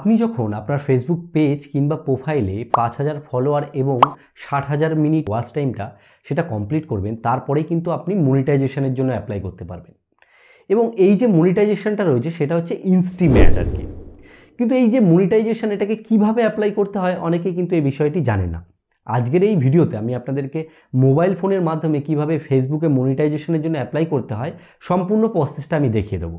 আপনি যখন আপনার ফেসবুক পেজ কিংবা প্রোফাইলে পাঁচ হাজার ফলোয়ার এবং ষাট হাজার মিনিট ওয়াচ টাইমটা সেটা কমপ্লিট করবেন তারপরেই কিন্তু আপনি মনিটাইজেশনের জন্য অ্যাপ্লাই করতে পারবেন এবং এই যে মনিটাইজেশনটা রয়েছে সেটা হচ্ছে ইনস্ট্রিমেন্ট আর কি কিন্তু এই যে মনিটাইজেশন এটাকে কিভাবে অ্যাপ্লাই করতে হয় অনেকেই কিন্তু এই বিষয়টি জানে না আজকের এই ভিডিওতে আমি আপনাদেরকে মোবাইল ফোনের মাধ্যমে কিভাবে ফেসবুকে মনিটাইজেশনের জন্য অ্যাপ্লাই করতে হয় সম্পূর্ণ প্রসেসটা আমি দেখিয়ে দেবো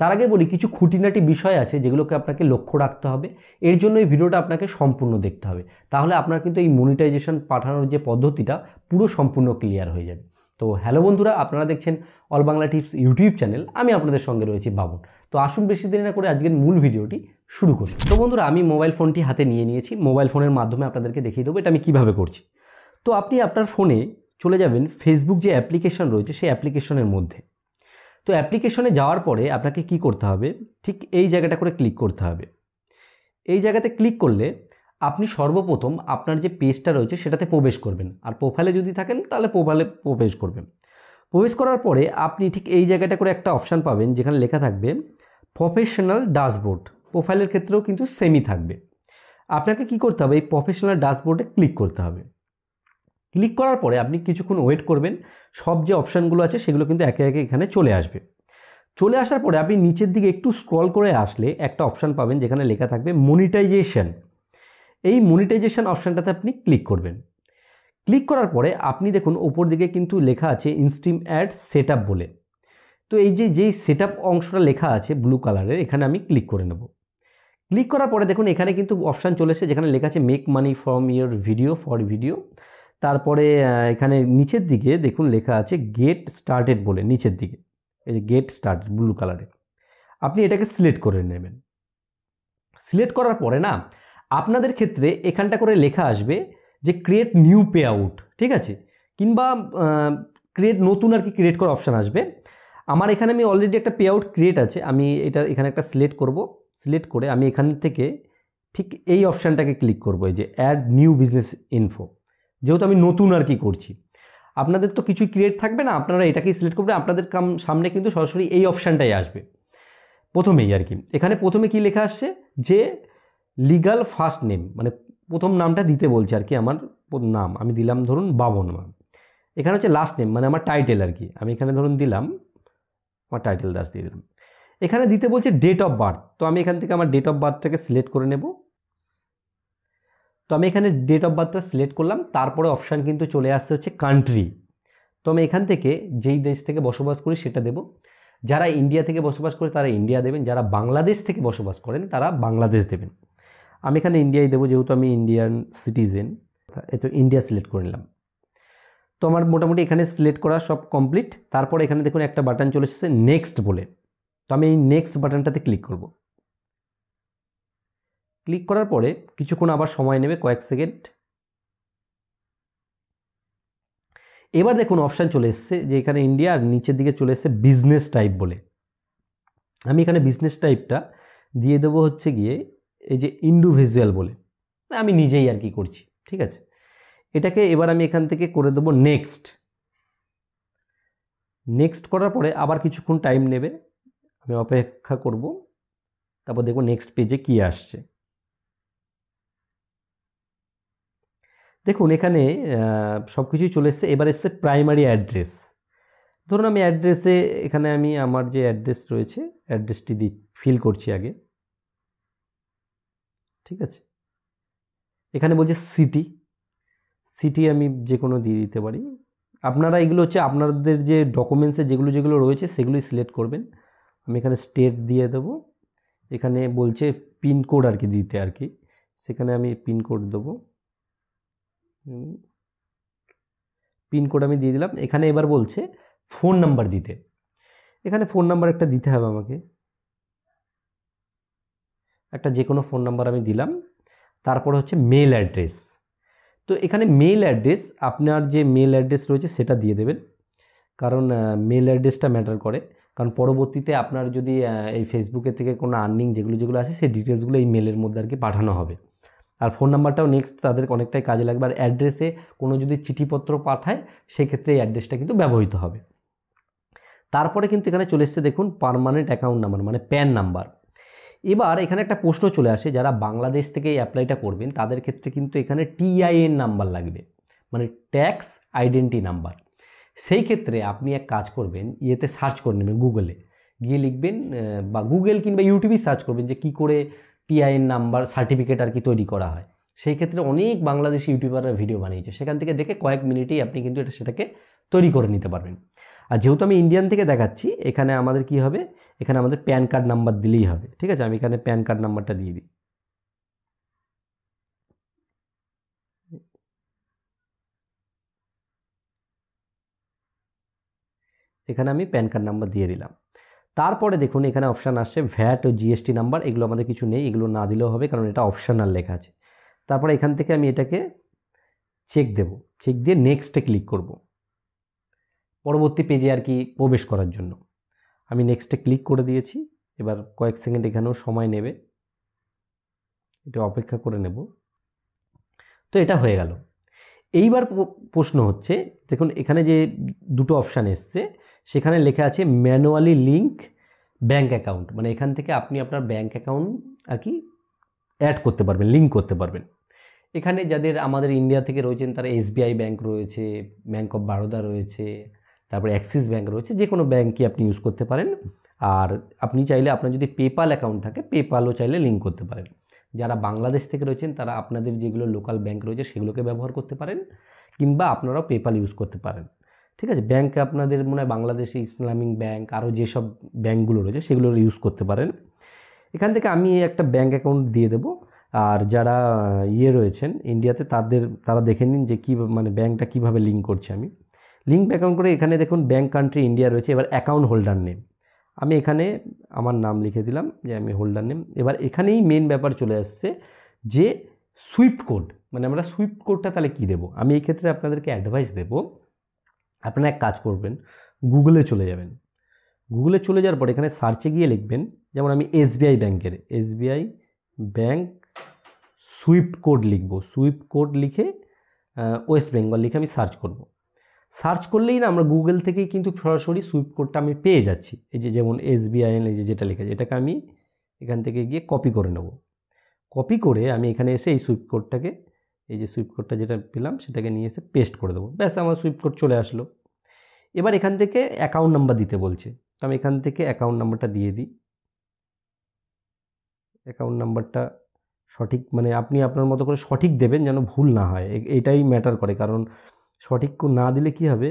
তার আগে বলি কিছু খুঁটিনাটি বিষয় আছে যেগুলোকে আপনাকে লক্ষ্য রাখতে হবে এর জন্য এই ভিডিওটা আপনাকে সম্পূর্ণ দেখতে হবে তাহলে আপনার কিন্তু এই মনিটাইজেশন পাঠানোর যে পদ্ধতিটা পুরো সম্পূর্ণ ক্লিয়ার হয়ে যাবে তো হ্যালো বন্ধুরা আপনারা দেখছেন all Bangla tips YouTube channel আমি আপনাদের সঙ্গে রয়েছি বাবন তো আসুন বেশি দেরি না করে আজকের মূল ভিডিওটি শুরু করি তো বন্ধুরা আমি মোবাইল ফোনটি হাতে নিয়ে নিয়েছি মোবাইল ফোনের মাধ্যমে আপনাদেরকে দেখিয়ে দেবো এটা আমি কীভাবে করছি তো আপনি আপনার ফোনে চলে যাবেন ফেসবুক যে অ্যাপ্লিকেশন রয়েছে সেই অ্যাপ্লিকেশনের মধ্যে তো অ্যাপ্লিকেশনে যাওয়ার পরে আপনাকে কি করতে হবে ঠিক এই জায়গাটা করে ক্লিক করতে হবে এই জায়গাতে ক্লিক করলে আপনি সর্বপ্রথম আপনার যে পেজটা রয়েছে সেটাতে প্রবেশ করবেন আর প্রোফাইলে যদি থাকেন তাহলে প্রোফাইলে প্রবেশ করবেন প্রবেশ করার পরে আপনি ঠিক এই জায়গাটা করে একটা অপশান পাবেন যেখানে লেখা থাকবে প্রফেশনাল ডাশবোর্ড প্রোফাইলের ক্ষেত্রেও কিন্তু সেমই থাকবে আপনাকে কি করতে হবে এই প্রফেশনাল ডাশবোর্ডে ক্লিক করতে হবে ক্লিক করার পরে আপনি কিছুক্ষণ ওয়েট করবেন সব যে অপশানগুলো আছে সেগুলো কিন্তু একে একে এখানে চলে আসবে চলে আসার পরে আপনি নিচের দিকে একটু স্ক্রল করে আসলে একটা অপশান পাবেন যেখানে লেখা থাকবে মনিটাইজেশন এই মনিটাইজেশন অপশানটাতে আপনি ক্লিক করবেন ক্লিক করার পরে আপনি দেখুন ওপর দিকে কিন্তু লেখা আছে ইনস্ট্রিম অ্যাড সেট বলে তো এই যে যেই সেট অংশটা লেখা আছে ব্লু কালারের এখানে আমি ক্লিক করে নেব ক্লিক করার পরে দেখুন এখানে কিন্তু অপশান চলেছে যেখানে লেখা আছে make money from your video for video তারপরে এখানে নিচের দিকে দেখুন লেখা আছে গেট স্টার্টেড বলে নিচের দিকে এই যে গেট স্টার্টেড ব্লু কালারে আপনি এটাকে সিলেক্ট করে নেবেন সিলেক্ট করার পরে না আপনাদের ক্ষেত্রে এখানটা করে লেখা আসবে যে ক্রিয়েট নিউ পে আউট ঠিক আছে কিংবা ক্রিয়েট নতুন আর কি ক্রিয়েট করার অপশান আসবে আমার এখানে আমি অলরেডি একটা পে আউট ক্রিয়েট আছে আমি এটা এখানে একটা সিলেক্ট করব সিলেক্ট করে আমি এখান থেকে ঠিক এই অপশানটাকে ক্লিক করবো এই যে অ্যাড নিউ বিজনেস ইনফো যেহেতু আমি নতুন আর কি করছি আপনাদের তো কিছুই ক্রিয়েট থাকবে না আপনারা এটাকেই সিলেক্ট করবেন আপনাদের কাম সামনে কিন্তু সরাসরি এই অপশানটাই আসবে প্রথমেই আর কি এখানে প্রথমে কি লেখা আসছে যে লিগাল ফার্স্ট নেম মানে প্রথম নামটা দিতে বলছে আর কি আমার নাম আমি দিলাম ধরুন বাবন মা এখানে হচ্ছে লাস্ট নেম মানে আমার টাইটেল আর কি আমি এখানে ধরুন দিলাম আমার টাইটেল দাস দিয়ে দিলাম এখানে দিতে বলছে ডেট অফ বার্থ তো আমি এখান থেকে আমার ডেট অফ বার্থটাকে সিলেক্ট করে নেব তো আমি এখানে ডেট অফ বার্থটা সিলেক্ট করলাম তারপরে অপশান কিন্তু চলে আসতে হচ্ছে কান্ট্রি তো আমি এখান থেকে যেই দেশ থেকে বসবাস করি সেটা দেব যারা ইন্ডিয়া থেকে বসবাস করে তারা ইন্ডিয়া দেবেন যারা বাংলাদেশ থেকে বসবাস করেন তারা বাংলাদেশ দেবেন আমি এখানে ইন্ডিয়াই দেবো যেহেতু আমি ইন্ডিয়ান সিটিজেন এতো ইন্ডিয়া সিলেক্ট করে নিলাম তো আমার মোটামুটি এখানে সিলেক্ট করা সব কমপ্লিট তারপর এখানে দেখুন একটা বাটন চলে এসেছে নেক্সট বলে তো আমি এই নেক্সট বাটনটাতে ক্লিক করবো ক্লিক করার পরে কিছুক্ষণ আবার সময় নেবে কয়েক সেকেন্ড এবার দেখুন অপশান চলে এসছে যে এখানে ইন্ডিয়া আর নিচের দিকে চলে এসছে বিজনেস টাইপ বলে আমি এখানে বিজনেস টাইপটা দিয়ে দেবো হচ্ছে গিয়ে এই যে ইন্ডিভিজুয়াল বলে আমি নিজেই আর কি করছি ঠিক আছে এটাকে এবার আমি এখান থেকে করে দেবো নেক্সট নেক্সট করার পরে আবার কিছুক্ষণ টাইম নেবে আমি অপেক্ষা করব তারপর দেখব নেক্সট পেজে কি আসছে দেখুন এখানে সব কিছুই চলে এসছে এবার এসছে প্রাইমারি অ্যাড্রেস ধরুন আমি অ্যাড্রেসে এখানে আমি আমার যে অ্যাড্রেস রয়েছে অ্যাড্রেসটি দি ফিল করছি আগে ঠিক আছে এখানে বলছে সিটি সিটি আমি যে কোনো দিয়ে দিতে পারি আপনারা এগুলো হচ্ছে আপনাদের যে ডকুমেন্টসে যেগুলো যেগুলো রয়েছে সেগুলোই সিলেক্ট করবেন আমি এখানে স্টেট দিয়ে দেব এখানে বলছে পিনকোড আর কি দিতে আর কি সেখানে আমি পিনকোড দেবো পিনকোড আমি দিয়ে দিলাম এখানে এবার বলছে ফোন নাম্বার দিতে এখানে ফোন নাম্বার একটা দিতে হবে আমাকে একটা যে কোনো ফোন নাম্বার আমি দিলাম তারপর হচ্ছে মেল অ্যাড্রেস তো এখানে মেল অ্যাড্রেস আপনার যে মেল অ্যাড্রেস রয়েছে সেটা দিয়ে দেবেন কারণ মেল অ্যাড্রেসটা ম্যাটার করে কারণ পরবর্তীতে আপনার যদি এই ফেসবুকের থেকে কোনো আর্নিং যেগুলো যেগুলো আছে সেই ডিটেলসগুলো এই মেলের মধ্যে আর কি পাঠানো হবে আর ফোন নাম্বারটাও নেক্সট তাদের অনেকটাই কাজে লাগবে আর অ্যাড্রেসে কোনো যদি চিঠিপত্র পাঠায় সেক্ষেত্রে এই অ্যাড্রেসটা কিন্তু ব্যবহৃত হবে তারপরে কিন্তু এখানে চলে এসছে দেখুন পারমানেন্ট অ্যাকাউন্ট নাম্বার মানে প্যান নাম্বার এবার এখানে একটা প্রশ্ন চলে আসে যারা বাংলাদেশ থেকে এই অ্যাপ্লাইটা করবেন তাদের ক্ষেত্রে কিন্তু এখানে টিআইএন নাম্বার লাগবে মানে ট্যাক্স আইডেন্টি নাম্বার সেই ক্ষেত্রে আপনি এক কাজ করবেন ইয়েতে সার্চ করে নেবেন গুগলে গিয়ে লিখবেন বা গুগল কিংবা ইউটিউবেই সার্চ করবেন যে কি করে টিআইএন নাম্বার সার্টিফিকেট আর কি তৈরি করা হয় সেই ক্ষেত্রে অনেক বাংলাদেশি ইউটিউবাররা ভিডিও বানিয়েছে সেখান থেকে দেখে কয়েক মিনিটেই আপনি কিন্তু এটা সেটাকে তৈরি করে নিতে পারবেন আর যেহেতু আমি ইন্ডিয়ান থেকে দেখাচ্ছি এখানে আমাদের কি হবে এখানে আমাদের প্যান কার্ড নাম্বার দিলেই হবে ঠিক আছে আমি এখানে প্যান কার্ড নাম্বারটা দিয়ে দিই এখানে আমি প্যান কার্ড নাম্বার দিয়ে দিলাম তারপরে দেখুন এখানে অপশান আসছে ভ্যাট ও জিএসটি নাম্বার এগুলো আমাদের কিছু নেই এগুলো না দিলেও হবে কারণ এটা অপশানাল লেখা আছে তারপরে এখান থেকে আমি এটাকে চেক দেব চেক দিয়ে নেক্সটে ক্লিক করব পরবর্তী পেজে আর কি প্রবেশ করার জন্য আমি নেক্সটে ক্লিক করে দিয়েছি এবার কয়েক সেকেন্ড এখানেও সময় নেবে এটা অপেক্ষা করে নেব তো এটা হয়ে গেল এইবার প্রশ্ন হচ্ছে দেখুন এখানে যে দুটো অপশান এসছে সেখানে লেখা আছে ম্যানুয়ালি লিঙ্ক ব্যাঙ্ক অ্যাকাউন্ট মানে এখান থেকে আপনি আপনার ব্যাঙ্ক অ্যাকাউন্ট আর কি অ্যাড করতে পারবেন লিঙ্ক করতে পারবেন এখানে যাদের আমাদের ইন্ডিয়া থেকে রয়েছেন তারা এসবিআই ব্যাঙ্ক রয়েছে ব্যাঙ্ক অফ বারোদা রয়েছে তারপরে অ্যাক্সিস ব্যাঙ্ক রয়েছে যে কোনো ব্যাঙ্কই আপনি ইউজ করতে পারেন আর আপনি চাইলে আপনার যদি পেপাল অ্যাকাউন্ট থাকে পেপালও চাইলে লিঙ্ক করতে পারেন যারা বাংলাদেশ থেকে রয়েছেন তারা আপনাদের যেগুলো লোকাল ব্যাঙ্ক রয়েছে সেগুলোকে ব্যবহার করতে পারেন কিংবা আপনারাও পেপাল ইউজ করতে পারেন ঠিক আছে ব্যাংক আপনাদের মনে হয় বাংলাদেশে ইসলামিক ব্যাংক আরও যেসব ব্যাঙ্কগুলো রয়েছে সেগুলো ইউজ করতে পারেন এখান থেকে আমি একটা ব্যাঙ্ক অ্যাকাউন্ট দিয়ে দেবো আর যারা ইয়ে রয়েছেন ইন্ডিয়াতে তাদের তারা দেখে নিন যে কী মানে ব্যাংকটা কীভাবে লিঙ্ক করছে আমি লিঙ্ক অ্যাকাউন্ট করে এখানে দেখুন ব্যাংক কান্ট্রি ইন্ডিয়া রয়েছে এবার অ্যাকাউন্ট হোল্ডার নেম আমি এখানে আমার নাম লিখে দিলাম যে আমি হোল্ডার নেম এবার এখানেই মেন ব্যাপার চলে আসছে যে সুইফট কোড মানে আমরা সুইফট কোডটা তাহলে কী দেবো আমি এই ক্ষেত্রে আপনাদেরকে অ্যাডভাইস দেবো আপনারা এক কাজ করবেন গুগলে চলে যাবেন গুগলে চলে যাওয়ার পর এখানে সার্চে গিয়ে লিখবেন যেমন আমি এসবিআই ব্যাংকের এসবিআই ব্যাংক সুইফট কোড লিখব সুইফট কোড লিখে ওয়েস্ট বেঙ্গল লিখে আমি সার্চ করব। সার্চ করলেই না আমরা গুগল থেকেই কিন্তু সরাসরি সুইফট কোডটা আমি পেয়ে যাচ্ছি এই যে যেমন এসবিআইএন এই যে যেটা লেখা যেটাকে এটাকে আমি এখান থেকে গিয়ে কপি করে নেব কপি করে আমি এখানে এসে এই সুইফট কোডটাকে এই যে সুইপ কোডটা যেটা পেলাম সেটাকে নিয়ে এসে পেস্ট করে দেবো ব্যাস আমার সুইপ কোড চলে আসলো এবার এখান থেকে অ্যাকাউন্ট নাম্বার দিতে বলছে তো আমি এখান থেকে অ্যাকাউন্ট নাম্বারটা দিয়ে দিই অ্যাকাউন্ট নাম্বারটা সঠিক মানে আপনি আপনার মতো করে সঠিক দেবেন যেন ভুল না হয় এটাই ম্যাটার করে কারণ সঠিক না দিলে কি হবে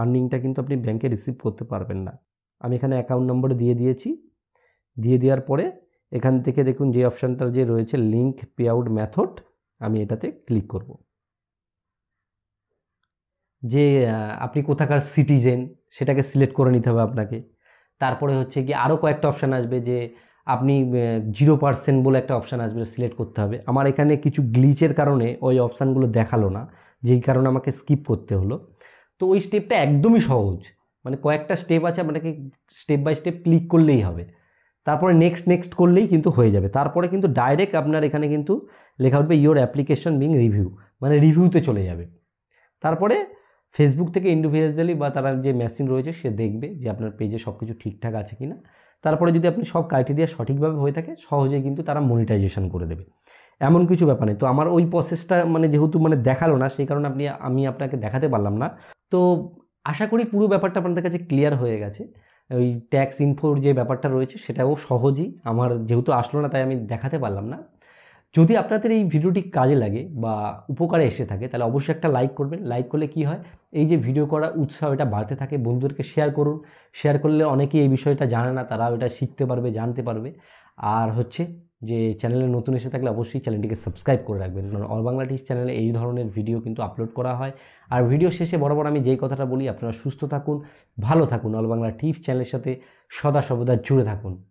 আর্নিংটা কিন্তু আপনি ব্যাংকে রিসিভ করতে পারবেন না আমি এখানে অ্যাকাউন্ট নম্বর দিয়ে দিয়েছি দিয়ে দেওয়ার পরে এখান থেকে দেখুন যে অপশানটার যে রয়েছে লিঙ্ক পে আউট মেথড আমি এটাতে ক্লিক করব যে আপনি কোথাকার সিটিজেন সেটাকে সিলেক্ট করে নিতে হবে আপনাকে তারপরে হচ্ছে কি আরও কয়েকটা অপশান আসবে যে আপনি জিরো পার্সেন্ট বলে একটা অপশান আসবে সিলেক্ট করতে হবে আমার এখানে কিছু গ্লিচের কারণে ওই অপশানগুলো দেখালো না যেই কারণে আমাকে স্কিপ করতে হলো তো ওই স্টেপটা একদমই সহজ মানে কয়েকটা স্টেপ আছে আপনাকে স্টেপ বাই স্টেপ ক্লিক করলেই হবে তারপরে নেক্সট নেক্সট করলেই কিন্তু হয়ে যাবে তারপরে কিন্তু ডাইরেক্ট আপনার এখানে কিন্তু লেখা উঠবে ইয়োর অ্যাপ্লিকেশন বিং রিভিউ মানে রিভিউতে চলে যাবে তারপরে ফেসবুক থেকে ইন্ডিভিজুয়ালি বা তারা যে মেশিন রয়েছে সে দেখবে যে আপনার পেজে সব কিছু ঠিকঠাক আছে কি না তারপরে যদি আপনি সব ক্রাইটেরিয়া সঠিকভাবে হয়ে থাকে সহজে কিন্তু তারা মনিটাইজেশন করে দেবে এমন কিছু ব্যাপার নেই তো আমার ওই প্রসেসটা মানে যেহেতু মানে দেখালো না সেই কারণে আপনি আমি আপনাকে দেখাতে পারলাম না তো আশা করি পুরো ব্যাপারটা আপনাদের কাছে ক্লিয়ার হয়ে গেছে ওই ট্যাক্স ইনফোর যে ব্যাপারটা রয়েছে সেটাও সহজই আমার যেহেতু আসলো না তাই আমি দেখাতে পারলাম না যদি আপনাদের এই ভিডিওটি কাজে লাগে বা উপকারে এসে থাকে তাহলে অবশ্যই একটা লাইক করবেন লাইক করলে কি হয় এই যে ভিডিও করা উৎসাহ এটা বাড়তে থাকে বন্ধুদেরকে শেয়ার করুন শেয়ার করলে অনেকেই এই বিষয়টা জানে না তারাও এটা শিখতে পারবে জানতে পারবে আর হচ্ছে যে চ্যানেলে নতুন এসে থাকলে অবশ্যই চ্যানেলটিকে সাবস্ক্রাইব করে রাখবেন কারণ অল বাংলা টিভি চ্যানেলে এই ধরনের ভিডিও কিন্তু আপলোড করা হয় আর ভিডিও শেষে বরাবর আমি যেই কথাটা বলি আপনারা সুস্থ থাকুন ভালো থাকুন অল বাংলা টিভি চ্যানেলের সাথে সদা সর্বদা জুড়ে থাকুন